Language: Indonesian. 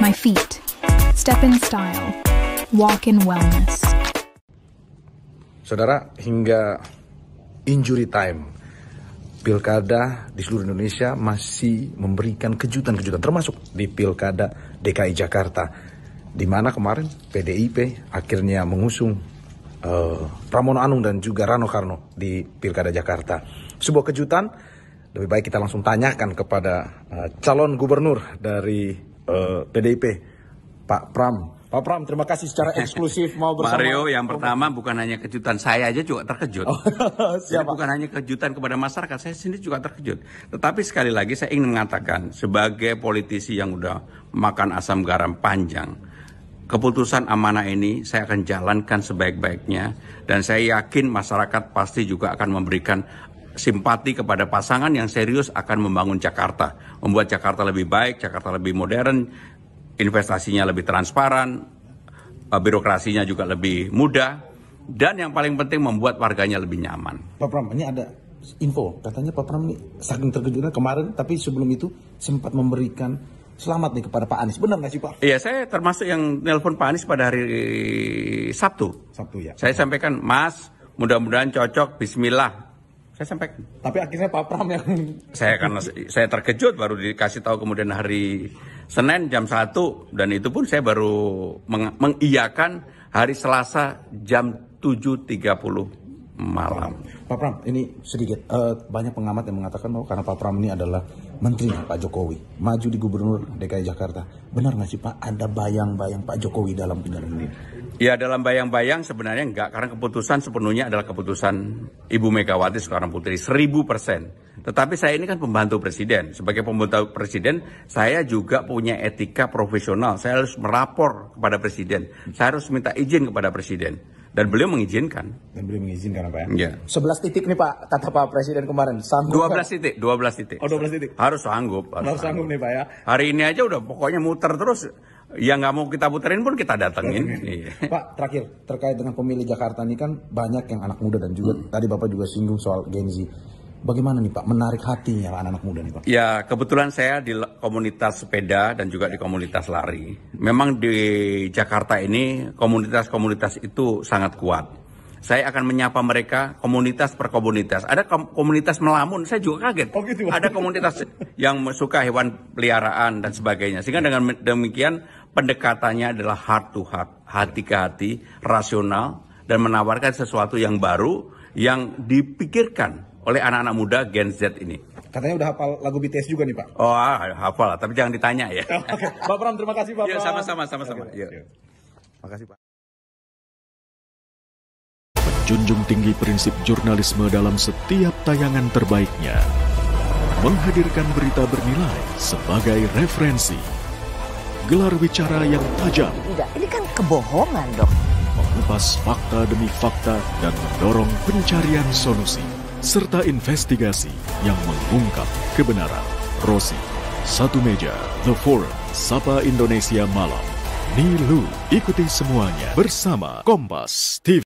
My feet. Step in style. Walk in wellness. Saudara, hingga injury time, pilkada di seluruh Indonesia masih memberikan kejutan-kejutan, termasuk di pilkada DKI Jakarta, di mana kemarin PDIP akhirnya mengusung uh, Pramono Anung dan juga Rano Karno di pilkada Jakarta. Sebuah kejutan. Lebih baik kita langsung tanyakan kepada uh, calon gubernur dari PDIP, eh, Pak Pram. Pak Pram, terima kasih secara eksklusif mau bersama. Mario, yang pertama bukan hanya kejutan saya aja juga terkejut. Oh, Jadi bukan hanya kejutan kepada masyarakat, saya sendiri juga terkejut. Tetapi sekali lagi saya ingin mengatakan, sebagai politisi yang udah makan asam garam panjang, keputusan amanah ini saya akan jalankan sebaik-baiknya dan saya yakin masyarakat pasti juga akan memberikan simpati kepada pasangan yang serius akan membangun Jakarta, membuat Jakarta lebih baik, Jakarta lebih modern, investasinya lebih transparan, eh, birokrasinya juga lebih mudah, dan yang paling penting membuat warganya lebih nyaman. Pak Pram, ini ada info, katanya Pak Pram ini saking terkejutnya kemarin, tapi sebelum itu sempat memberikan selamat nih kepada Pak Anies. Benar nggak sih Pak? Iya, saya termasuk yang nelpon Pak Anies pada hari Sabtu. Sabtu ya. Saya sampaikan, Mas, mudah-mudahan cocok, Bismillah, saya sampai Tapi akhirnya Pak Pram yang saya karena saya terkejut baru dikasih tahu kemudian hari Senin jam 1 dan itu pun saya baru meng mengiyakan hari Selasa jam 7.30 malam. Pak Pram, ini sedikit uh, banyak pengamat yang mengatakan bahwa karena Pak Pram ini adalah menteri Pak Jokowi, maju di Gubernur DKI Jakarta. Benar nggak sih Pak? Ada bayang-bayang Pak Jokowi dalam kendaraan ini? Ya dalam bayang-bayang sebenarnya enggak, karena keputusan sepenuhnya adalah keputusan Ibu Megawati Sekarang Putri, seribu persen. Tetapi saya ini kan pembantu presiden, sebagai pembantu presiden saya juga punya etika profesional, saya harus merapor kepada presiden, saya harus minta izin kepada presiden. Dan beliau mengizinkan. Dan beliau mengizinkan apa ya? Iya. 11 titik nih Pak, kata Pak Presiden kemarin. Sanggup 12 kan? titik, 12 titik. Oh 12 titik. Harus sanggup. Harus, harus sanggup. sanggup nih Pak ya. Hari ini aja udah pokoknya muter terus yang nggak mau kita puterin pun kita datengin. Iya. Iya. Pak, terakhir terkait dengan pemilih Jakarta ini kan banyak yang anak muda dan juga hmm. tadi Bapak juga singgung soal Gen Z. Bagaimana nih Pak menarik hatinya anak-anak muda nih Pak? Ya kebetulan saya di komunitas sepeda dan juga di komunitas lari. Memang di Jakarta ini komunitas-komunitas itu sangat kuat. Saya akan menyapa mereka komunitas per komunitas. Ada komunitas melamun, saya juga kaget. Oh gitu, Ada komunitas yang suka hewan peliharaan dan sebagainya. Sehingga dengan demikian pendekatannya adalah heart to heart, hati ke hati, rasional, dan menawarkan sesuatu yang baru yang dipikirkan oleh anak-anak muda Gen Z ini. Katanya udah hafal lagu BTS juga nih Pak. Oh, ah, hafal, tapi jangan ditanya ya. Pak Pram, terima kasih Pak. Iya, sama-sama, sama-sama. Terima iya. kasih Pak. Menjunjung tinggi prinsip jurnalisme dalam setiap tayangan terbaiknya. Menghadirkan berita bernilai sebagai referensi gelar bicara yang tajam. Tidak, ini kan kebohongan dok. Mengupas fakta demi fakta dan mendorong pencarian solusi serta investigasi yang mengungkap kebenaran. Rosi, satu meja, The Forum, Sapa Indonesia Malam. Nilu, ikuti semuanya bersama Kompas TV.